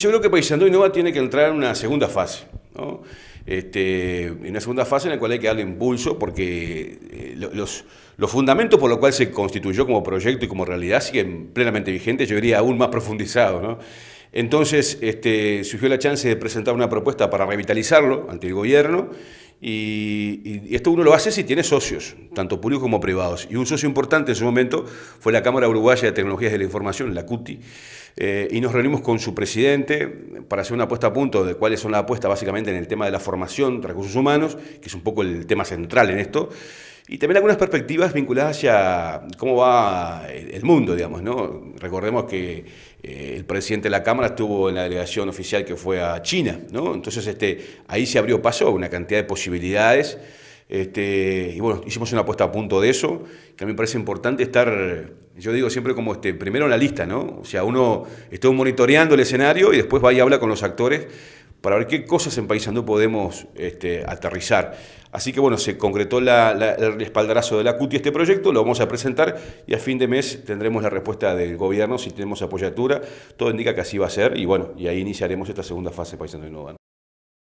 Yo creo que Paysandú Innova tiene que entrar en una segunda fase, ¿no? este, una segunda fase en la cual hay que darle impulso porque eh, los, los fundamentos por los cuales se constituyó como proyecto y como realidad siguen plenamente vigentes, yo diría aún más profundizados. ¿no? Entonces este, surgió la chance de presentar una propuesta para revitalizarlo ante el gobierno y, esto uno lo hace si tiene socios, tanto públicos como privados. Y un socio importante en su momento fue la Cámara Uruguaya de Tecnologías de la Información, la CUTI, eh, y nos reunimos con su presidente para hacer una apuesta a punto de cuáles son las apuestas básicamente en el tema de la formación de recursos humanos, que es un poco el tema central en esto. Y también algunas perspectivas vinculadas a cómo va el mundo, digamos, ¿no? Recordemos que eh, el presidente de la Cámara estuvo en la delegación oficial que fue a China, ¿no? Entonces este, ahí se abrió paso a una cantidad de posibilidades. Este, y bueno, hicimos una apuesta a punto de eso, que a mí me parece importante estar, yo digo siempre como este, primero en la lista, ¿no? O sea, uno está monitoreando el escenario y después va y habla con los actores para ver qué cosas en Paysandú podemos este, aterrizar. Así que bueno, se concretó el espaldarazo de la CUTI a este proyecto, lo vamos a presentar y a fin de mes tendremos la respuesta del gobierno si tenemos apoyatura. Todo indica que así va a ser y bueno, y ahí iniciaremos esta segunda fase Paysandú Nueva.